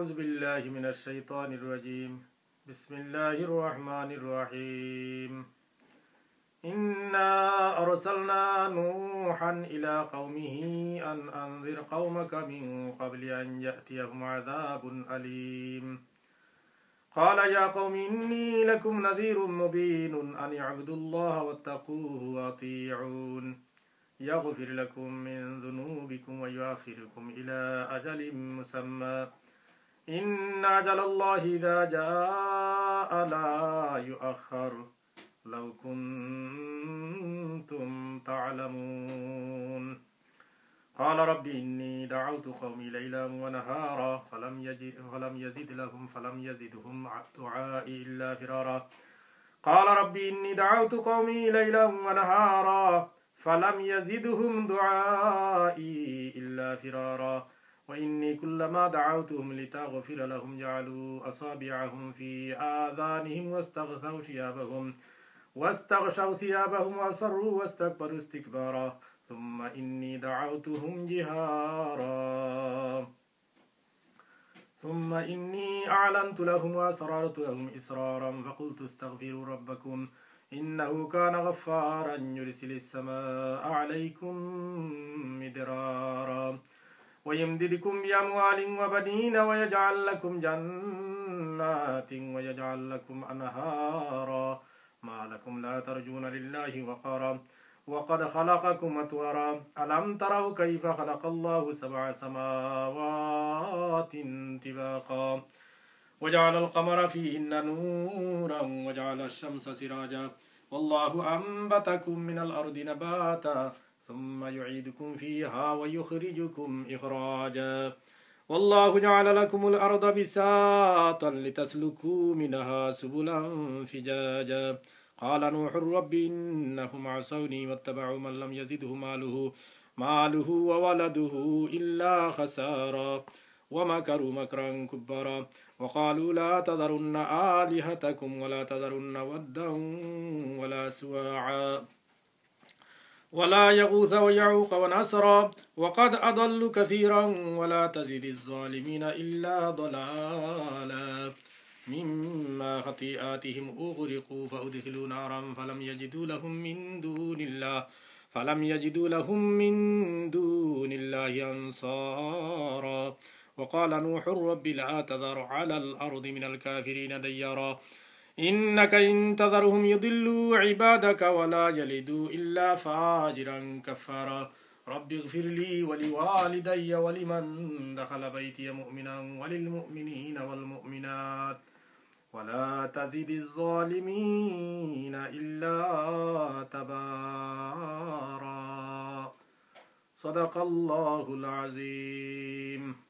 أعوذ بالله من الشيطان الرجيم بسم الله الرحمن الرحيم إنا أرسلنا نوحا إلى قومه أن أنذر قومك من قبل أن يأتيهم عذاب أليم قال يا قوم إني لكم نذير مبين أن اعبدوا الله واتقوه وأطيعون يغفر لكم من ذنوبكم ويؤخركم إلى أجل مسمى إن أجل الله إذا جاء لا يؤخر لو كنتم تعلمون قال رب إني دعوت قومي ليلا ونهارا فلم, فلم يزد لهم فلم يزدهم دعائي إلا فرارا قال رب إني دعوت قومي ليلا ونهارا فلم يزدهم دعائي إلا فرارا وإني كلما دعوتهم لتغفر لهم جعلوا أصابعهم في آذانهم واستغثوا ثيابهم واستغشوا ثيابهم وأصروا واستكبروا استكبارا ثم إني دعوتهم جهارا ثم إني أعلنت لهم وأسررت لهم إسرارا فقلت استغفروا ربكم إنه كان غفارا يرسل السماء عليكم مدرارا ويمددكم بأموال وبنين ويجعل لكم جنات ويجعل لكم أنهارا ما لكم لا ترجون لله وقارا وقد خلقكم أتوارا ألم تروا كيف خلق الله سبع سماوات طباقا وجعل القمر فيهن نورا وجعل الشمس سراجا والله أنبتكم من الأرض نباتا ثم يعيدكم فيها ويخرجكم إخراجا والله جعل لكم الأرض بساطا لتسلكوا منها سبلا فجاجا قال نوح رب إنهم عصوني واتبعوا من لم يزده ماله ماله وولده إلا خسارا ومكروا مكرا كبرا وقالوا لا تذرن آلهتكم ولا تذرن ودا ولا سواعا ولا يغوث ويعوق ونسرا وقد أضلوا كثيرا ولا تزد الظالمين إلا ضلالا مما خطيئاتهم أغرقوا فأدخلوا نارا فلم يجدوا لهم من دون الله فلم يجدوا لهم من دون الله أنصارا وقال نوح رب لا تذر على الأرض من الكافرين ديارا إنك إن تذرهم يضلوا عبادك ولا يلدوا إلا فاجرا كفارا رب اغفر لي ولوالدي ولمن دخل بيتي مؤمنا وللمؤمنين والمؤمنات ولا تزد الظالمين إلا تبارا صدق الله العظيم